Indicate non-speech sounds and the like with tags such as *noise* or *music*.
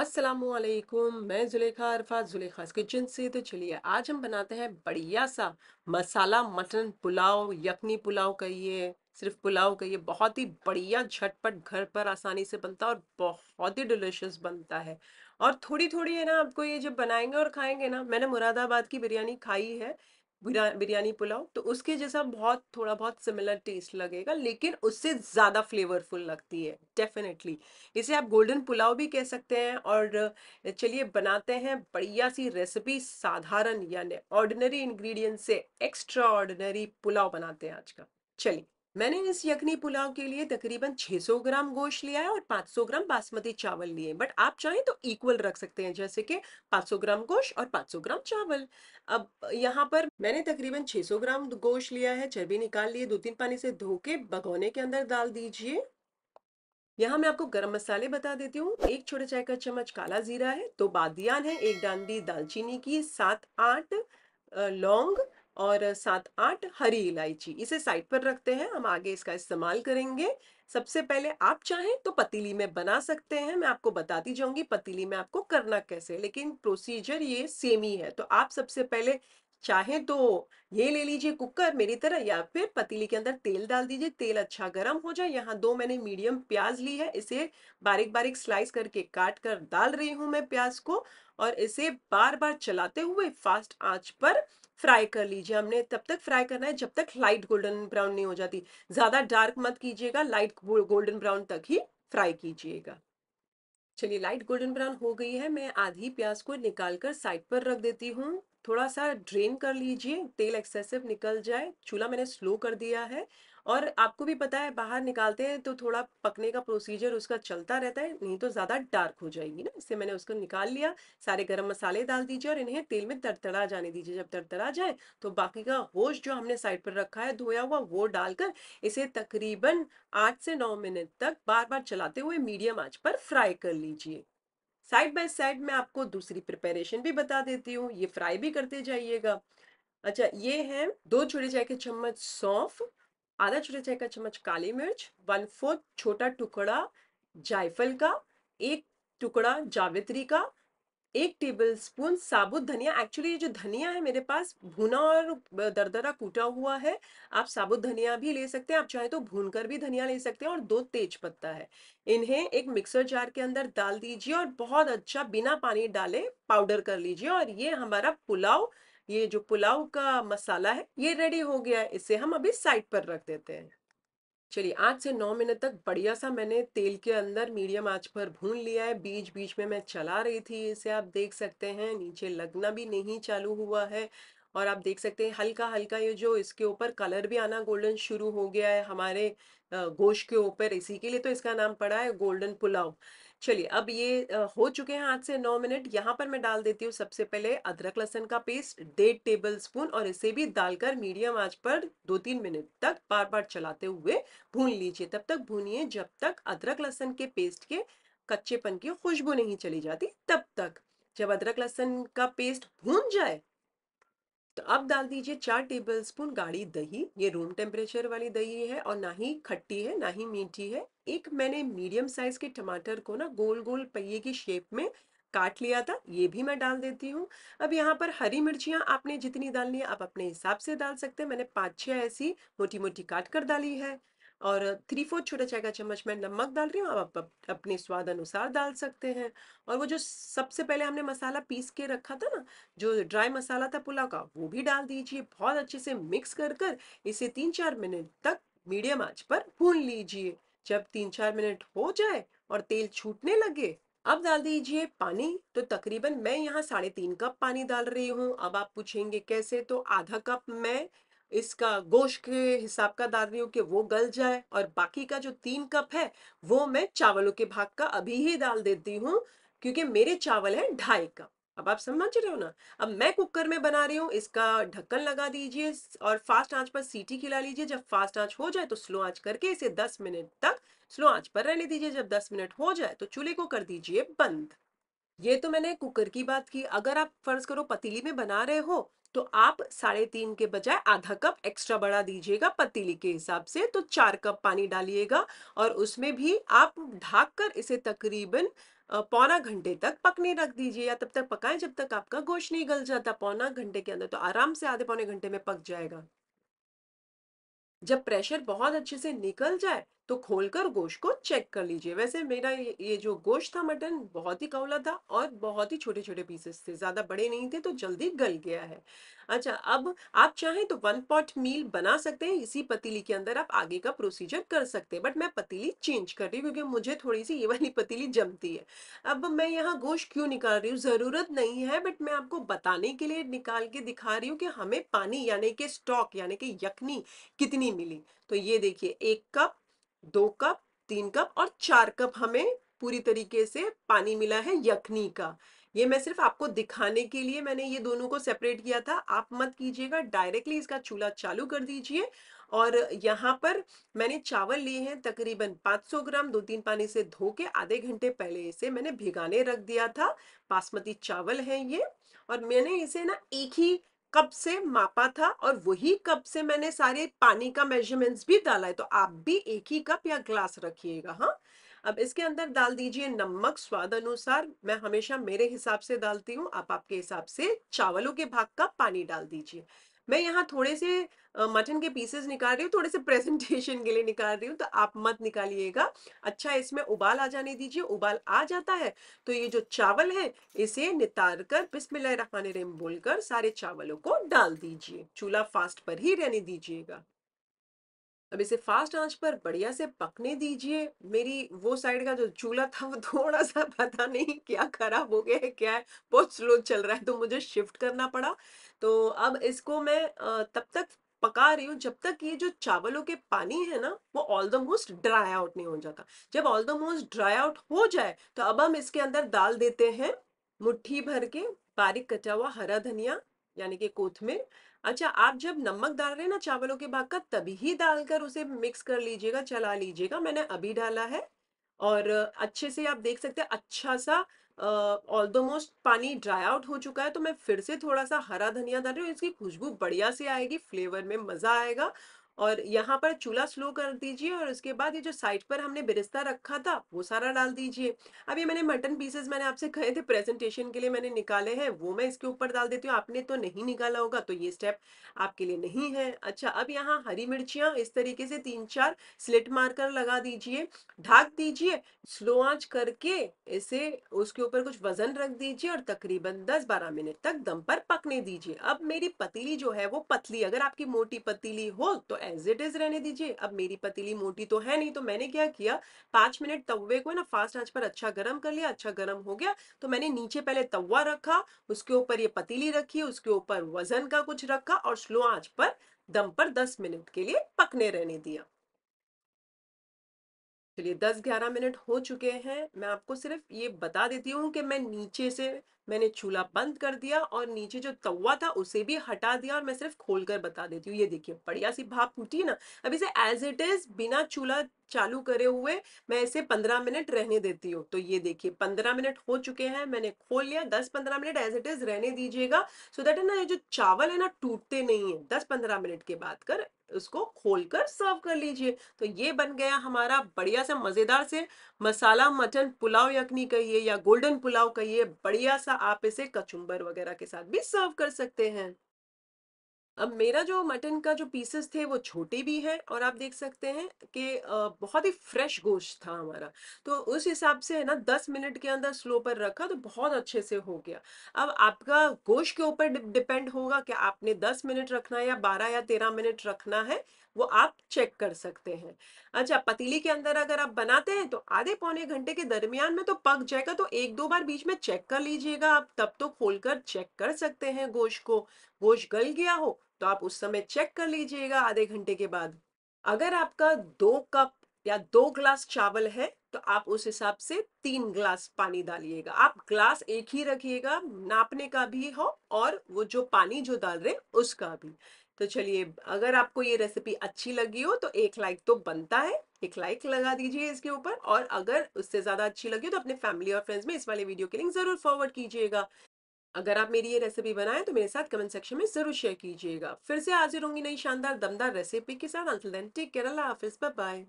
असलकुम मैं जुलेखा अरफा जुलेखा किचन से तो चलिए आज हम बनाते हैं बढ़िया सा मसाला मटन पुलाव यखनी पुलाव कहिए सिर्फ पुलाव कहिए बहुत ही बढ़िया झटपट घर पर आसानी से बनता है और बहुत ही डिलिशियस बनता है और थोड़ी थोड़ी है ना आपको ये जब बनाएंगे और खाएंगे ना मैंने मुरादाबाद की बिरयानी खाई है बिरयानी पुलाव तो उसके जैसा बहुत थोड़ा बहुत सिमिलर टेस्ट लगेगा लेकिन उससे ज़्यादा फ्लेवरफुल लगती है डेफिनेटली इसे आप गोल्डन पुलाव भी कह सकते हैं और चलिए बनाते हैं बढ़िया सी रेसिपी साधारण यानी ऑर्डिनरी इंग्रेडिएंट से एक्स्ट्रा ऑर्डिनरी पुलाव बनाते हैं आज का चलिए मैंने इस यखनी पुलाव के लिए तकरीबन 600 ग्राम गोश्त लिया है और 500 ग्राम बासमती चावल लिए बट आप चाहें तो इक्वल रख सकते हैं जैसे कि 500 ग्राम गोश्त और 500 ग्राम चावल अब यहाँ पर मैंने तकरीबन 600 ग्राम गोश्त लिया है चर्बी निकाल लिए दो तीन पानी से धो के भगोने के अंदर डाल दीजिए यहाँ मैं आपको गर्म मसाले बता देती हूँ एक छोटे चाय का चम्मच काला जीरा है दो तो बादियान है एक डांडी दालचीनी की सात आठ लौंग और सात आठ हरी इलायची इसे साइड पर रखते हैं हम आगे इसका इस्तेमाल करेंगे सबसे पहले आप चाहें तो पतीली में बना सकते हैं मैं आपको बताती जाऊंगी पतीली में आपको करना कैसे लेकिन प्रोसीजर ये सेम ही है तो आप सबसे पहले चाहें तो ये ले लीजिए कुकर मेरी तरह या फिर पतीली के अंदर तेल डाल दीजिए तेल अच्छा गर्म हो जाए यहाँ दो मैंने मीडियम प्याज ली है इसे बारीक बारीक स्लाइस करके काट कर डाल रही हूँ मैं प्याज को और इसे बार बार चलाते हुए फास्ट आंच पर फ्राई कर लीजिए हमने तब तक फ्राई करना है जब तक लाइट गोल्डन ब्राउन नहीं हो जाती ज़्यादा डार्क मत कीजिएगा लाइट गोल्डन ब्राउन तक ही फ्राई कीजिएगा चलिए लाइट गोल्डन ब्राउन हो गई है मैं आधी प्याज को निकाल कर साइड पर रख देती हूँ थोड़ा सा ड्रेन कर लीजिए तेल एक्सेसिव निकल जाए चूल्हा मैंने स्लो कर दिया है और आपको भी पता है बाहर निकालते हैं तो थोड़ा पकने का प्रोसीजर उसका चलता रहता है नहीं तो ज़्यादा डार्क हो जाएगी ना इससे मैंने उसको निकाल लिया सारे गरम मसाले डाल दीजिए और इन्हें तेल में तड़तड़ा जाने दीजिए जब तड़तड़ा जाए तो बाकी का होश जो हमने साइड पर रखा है धोया हुआ वो डालकर इसे तकरीबन आठ से नौ मिनट तक बार बार चलाते हुए मीडियम आँच पर फ्राई कर लीजिए साइड बाय साइड में आपको दूसरी प्रिपेरेशन भी बता देती हूँ ये फ्राई भी करते जाइएगा अच्छा ये है दो छोटे चाय के चम्मच सौंफ आधा छोटे चाय का चम्मच काली मिर्च वन फोर्थ छोटा टुकड़ा जायफल का एक टुकड़ा जावित्री का एक टेबल स्पून साबुत धनिया एक्चुअली ये जो धनिया है मेरे पास भुना और दरदरा कूटा हुआ है आप साबुत धनिया भी ले सकते हैं आप चाहे तो भून कर भी धनिया ले सकते हैं और दो तेज पत्ता है इन्हें एक मिक्सर जार के अंदर डाल दीजिए और बहुत अच्छा बिना पानी डाले पाउडर कर लीजिए और ये हमारा पुलाव ये जो पुलाव का मसाला है ये रेडी हो गया है इसे हम अभी साइड पर रख देते हैं चलिए आठ से नौ मिनट तक बढ़िया सा मैंने तेल के अंदर मीडियम आंच पर भून लिया है बीच बीच में मैं चला रही थी इसे आप देख सकते हैं नीचे लगना भी नहीं चालू हुआ है और आप देख सकते हैं हल्का हल्का ये जो इसके ऊपर कलर भी आना गोल्डन शुरू हो गया है हमारे गोश्त के ऊपर इसी के लिए तो इसका नाम पड़ा है गोल्डन पुलाव चलिए अब ये हो चुके हैं आज से नौ मिनट यहाँ पर मैं डाल देती हूँ सबसे पहले अदरक लहसन का पेस्ट डेढ़ टेबल स्पून और इसे भी डालकर मीडियम आंच पर दो तीन मिनट तक बार बार चलाते हुए भून लीजिए तब तक भूनिए जब तक अदरक लहसन के पेस्ट के कच्चेपन की खुशबू नहीं चली जाती तब तक जब अदरक लहसन का पेस्ट भून जाए तो अब डाल दीजिए चार टेबल स्पून गाढ़ी दही ये रूम टेम्परेचर वाली दही है और ना ही खट्टी है ना ही मीठी है एक मैंने मीडियम साइज के टमाटर को ना गोल गोल पहिए की शेप में काट लिया था ये भी मैं डाल देती हूँ अब यहाँ पर हरी मिर्चियाँ आपने जितनी डालनी है आप अपने हिसाब से डाल सकते हैं मैंने पाँच छः ऐसी मोटी मोटी काट कर डाली है और थ्री फोर्थ छोटा चाय का चम्मच मैं नमक डाल रही हूँ आप अपने स्वाद अनुसार डाल सकते हैं और वो जो सबसे पहले हमने मसाला पीस के रखा था ना जो ड्राई मसाला था पुलाव का वो भी डाल दीजिए बहुत अच्छे से मिक्स कर कर इसे तीन चार मिनट तक मीडियम आंच पर भून लीजिए जब तीन चार मिनट हो जाए और तेल छूटने लगे अब डाल दीजिए पानी तो तकरीबन मैं यहाँ साढ़े तीन कप पानी डाल रही हूँ अब आप पूछेंगे कैसे तो आधा कप मैं इसका गोश्त के हिसाब का डाल रही हूँ कि वो गल जाए और बाकी का जो तीन कप है वो मैं चावलों के भाग का अभी ही डाल देती हूँ क्योंकि मेरे चावल है ढाई कप अब आप समझ रहे हो ना अब मैं कुकर में बना रही हूँ इसका ढक्कन लगा दीजिए और फास्ट आंच पर सीटी खिला लीजिए जब फास्ट आंच हो जाए तो स्लो आंच करके इसे 10 मिनट तक स्लो आंच पर रहने दीजिए जब 10 मिनट हो जाए तो चूल्हे को कर दीजिए बंद ये तो मैंने कुकर की बात की अगर आप फर्ज करो पतीली में बना रहे हो तो आप साढ़े तीन के बजाय आधा कप एक्स्ट्रा बढ़ा दीजिएगा पतीली के हिसाब से तो चार कप पानी डालिएगा और उसमें भी आप ढाक कर इसे तकरीबन पौना घंटे तक पकने रख दीजिए या तब तक पकाएं जब तक आपका गोश्त नहीं गल जाता पौना घंटे के अंदर तो आराम से आधे पौने घंटे में पक जाएगा जब प्रेशर बहुत अच्छे से निकल जाए तो खोलकर गोश्त को चेक कर लीजिए वैसे मेरा ये जो गोश्त था मटन बहुत ही कौला था और बहुत ही छोटे छोटे पीसेस थे ज़्यादा बड़े नहीं थे तो जल्दी गल गया है अच्छा अब आप चाहें तो वन पॉट मील बना सकते हैं इसी पतीली के अंदर आप आगे का प्रोसीजर कर सकते हैं बट मैं पतीली चेंज कर रही हूँ क्योंकि मुझे थोड़ी सी ये वाली पतीली जमती है अब मैं यहाँ गोश्त क्यों निकाल रही हूँ ज़रूरत नहीं है बट मैं आपको बताने के लिए निकाल के दिखा रही हूँ कि हमें पानी यानी कि स्टॉक यानी कि यखनी कितनी मिली तो ये देखिए एक कप दो कप तीन कप और चार कप हमें पूरी तरीके से पानी मिला है यखनी का ये मैं सिर्फ आपको दिखाने के लिए मैंने ये दोनों को सेपरेट किया था आप मत कीजिएगा डायरेक्टली इसका चूल्हा चालू कर दीजिए और यहाँ पर मैंने चावल लिए हैं तकरीबन 500 ग्राम दो तीन पानी से धो के आधे घंटे पहले इसे मैंने भिगाने रख दिया था बासमती चावल है ये और मैंने इसे ना एक ही कप से मापा था और वही कप से मैंने सारे पानी का मेजरमेंट्स भी डाला है तो आप भी एक ही कप या ग्लास रखिएगा हाँ अब इसके अंदर डाल दीजिए नमक स्वाद अनुसार मैं हमेशा मेरे हिसाब से डालती हूँ आप आपके हिसाब से चावलों के भाग का पानी डाल दीजिए मैं यहाँ थोड़े से मटन के पीसेस निकाल रही हूँ थोड़े से प्रेजेंटेशन के लिए निकाल रही हूँ तो आप मत निकालिएगा अच्छा इसमें उबाल आ जाने दीजिए उबाल आ जाता है तो ये जो चावल है इसे नितार कर बिस्मिल्लाम बोलकर सारे चावलों को डाल दीजिए चूल्हा फास्ट पर ही रहने दीजिएगा अब इसे फास्ट आंच पर बढ़िया से पकने दीजिए मेरी वो साइड का जो चूल्हा था वो थोड़ा सा *laughs* पता नहीं क्या खराब हो गया है क्या है बहुत स्लो चल रहा है तो मुझे शिफ्ट करना पड़ा तो अब इसको मैं तब तक पका रही हूँ जब तक ये जो चावलों के पानी है ना वो almost dry out नहीं हो जाता जब almost dry out हो जाए तो अब हम इसके अंदर डाल देते हैं मुट्ठी भर के बारीक कचा हुआ हरा धनिया यानी कि कोथमीर अच्छा आप जब नमक डाल रहे हैं ना चावलों के भाग का तभी ही डालकर उसे मिक्स कर लीजिएगा चला लीजिएगा मैंने अभी डाला है और अच्छे से आप देख सकते हैं अच्छा सा ऑल मोस्ट पानी ड्राई आउट हो चुका है तो मैं फिर से थोड़ा सा हरा धनिया डाल रही हूँ इसकी खुशबू बढ़िया से आएगी फ्लेवर में मज़ा आएगा और यहाँ पर चूल्हा स्लो कर दीजिए और उसके बाद ये जो साइड पर हमने बिरिस्ता रखा था वो सारा डाल दीजिए अब ये मैंने मटन पीसेस मैंने आपसे कहे थे प्रेजेंटेशन के लिए मैंने निकाले हैं वो मैं इसके ऊपर डाल देती हूँ आपने तो नहीं निकाला होगा तो ये स्टेप आपके लिए नहीं है अच्छा अब यहाँ हरी मिर्चियाँ इस तरीके से तीन चार स्लिट मारकर लगा दीजिए ढाक दीजिए स्लो आंच करके इसे उसके ऊपर कुछ वजन रख दीजिए और तकरीबन दस बारह मिनट तक दम पर पकने दीजिए अब मेरी पतीली जो है वो पतली अगर आपकी मोटी पतीली हो तो एज इट इज रहने दीजिए अब मेरी पतीली मोटी तो है नहीं तो मैंने क्या किया पांच मिनट तवे को ना फास्ट आंच पर अच्छा गर्म कर लिया अच्छा गर्म हो गया तो मैंने नीचे पहले तवा रखा उसके ऊपर ये पतीली रखी उसके ऊपर वजन का कुछ रखा और स्लो आंच पर दम पर दस मिनट के लिए पकने रहने दिया चलिए दस ग्यारह मिनट हो चुके हैं मैं आपको सिर्फ ये बता देती हूँ कि मैं नीचे से मैंने चूल्हा बंद कर दिया और नीचे जो तवा था उसे भी हटा दिया और मैं सिर्फ खोल कर बता देती हूँ ये देखिए बढ़िया सी भाप फूटी ना अभी से एज इट इज बिना चूल्हा चालू करे हुए मैं इसे पंद्रह मिनट रहने देती हूँ तो ये देखिए पंद्रह मिनट हो चुके हैं मैंने खोल लिया दस पंद्रह मिनट एज इट इज रहने दीजिएगा सो देट है ना ये जो चावल है ना टूटते नहीं है दस पंद्रह मिनट के बाद कर उसको खोल कर सर्व कर लीजिए तो ये बन गया हमारा बढ़िया सा मज़ेदार से मसाला मटन पुलाव यखनी कहिए या गोल्डन पुलाव कहिए बढ़िया सा आप इसे कचुम्बर वगैरह के साथ भी सर्व कर सकते हैं अब मेरा जो मटन का जो पीसेस थे वो छोटे भी हैं और आप देख सकते हैं कि बहुत ही फ्रेश गोश्त था हमारा तो उस हिसाब से है ना दस मिनट के अंदर स्लो पर रखा तो बहुत अच्छे से हो गया अब आपका गोश्त के ऊपर डिपेंड होगा कि आपने दस मिनट रखना है या बारह या तेरह मिनट रखना है वो आप चेक कर सकते हैं अच्छा पतीली के अंदर अगर आप बनाते हैं तो आधे पौने घंटे के दरमियान में तो पक जाएगा तो एक दो बार बीच में चेक कर लीजिएगा आप तब तो खोलकर चेक कर सकते हैं गोश को गोश्त गल गया हो तो आप उस समय चेक कर लीजिएगा आधे घंटे के बाद अगर आपका दो कप या दो ग्लास चावल है तो आप उस हिसाब से तीन ग्लास पानी डालिएगा आप ग्लास एक ही रखिएगा नापने का भी हो और वो जो पानी जो डाल रहे उसका भी तो चलिए अगर आपको ये रेसिपी अच्छी लगी हो तो एक लाइक तो बनता है एक लाइक लगा दीजिए इसके ऊपर और अगर उससे ज़्यादा अच्छी लगी हो तो अपने फैमिली और फ्रेंड्स में इस वाले वीडियो के लिंक ज़रूर फॉरवर्ड कीजिएगा अगर आप मेरी ये रेसिपी बनाएं तो मेरे साथ कमेंट सेक्शन में ज़रूर शेयर कीजिएगा फिर से हाजिर होंगी नई शानदार दमदार रेसिपी के साथ टेक केयर अल्लाह हाफिज़ बाय